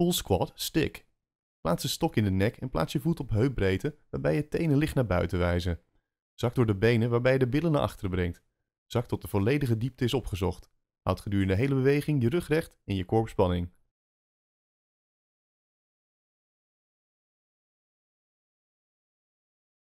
Full squat, stick. Plaats de stok in de nek en plaats je voet op heupbreedte waarbij je tenen licht naar buiten wijzen. Zak door de benen waarbij je de billen naar achteren brengt. Zak tot de volledige diepte is opgezocht. Houd gedurende de hele beweging je rug recht en je korpspanning.